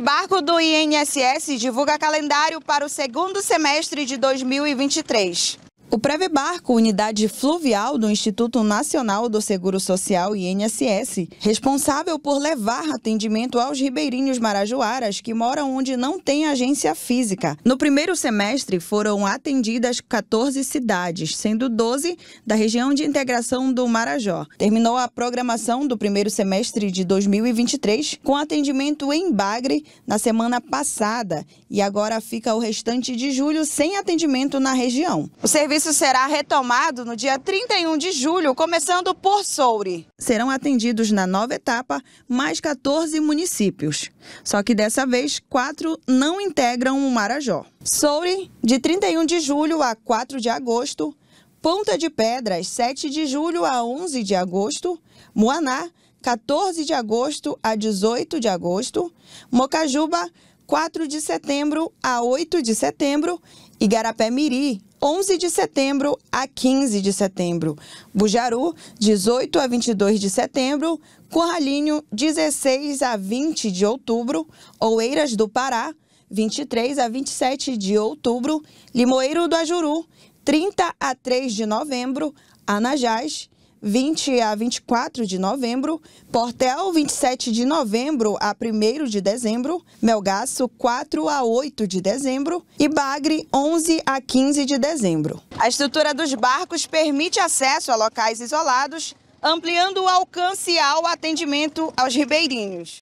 barco do INSS divulga calendário para o segundo semestre de 2023. O Preve Barco, unidade fluvial do Instituto Nacional do Seguro Social INSS, responsável por levar atendimento aos ribeirinhos marajoaras que moram onde não tem agência física. No primeiro semestre foram atendidas 14 cidades, sendo 12 da região de integração do Marajó. Terminou a programação do primeiro semestre de 2023 com atendimento em Bagre na semana passada e agora fica o restante de julho sem atendimento na região. O serviço serviço será retomado no dia 31 de julho, começando por Souri. Serão atendidos na nova etapa mais 14 municípios. Só que dessa vez, quatro não integram o Marajó. Souri de 31 de julho a 4 de agosto. Ponta de Pedras, 7 de julho a 11 de agosto. Moaná, 14 de agosto a 18 de agosto. Mocajuba, 4 de setembro a 8 de setembro, Igarapé Miri, 11 de setembro a 15 de setembro, Bujaru, 18 a 22 de setembro, Corralinho, 16 a 20 de outubro, Oeiras do Pará, 23 a 27 de outubro, Limoeiro do Ajuru, 30 a 3 de novembro, Anajás, 20 a 24 de novembro, Portel 27 de novembro a 1 de dezembro, Melgaço 4 a 8 de dezembro e Bagre 11 a 15 de dezembro. A estrutura dos barcos permite acesso a locais isolados, ampliando o alcance ao atendimento aos ribeirinhos.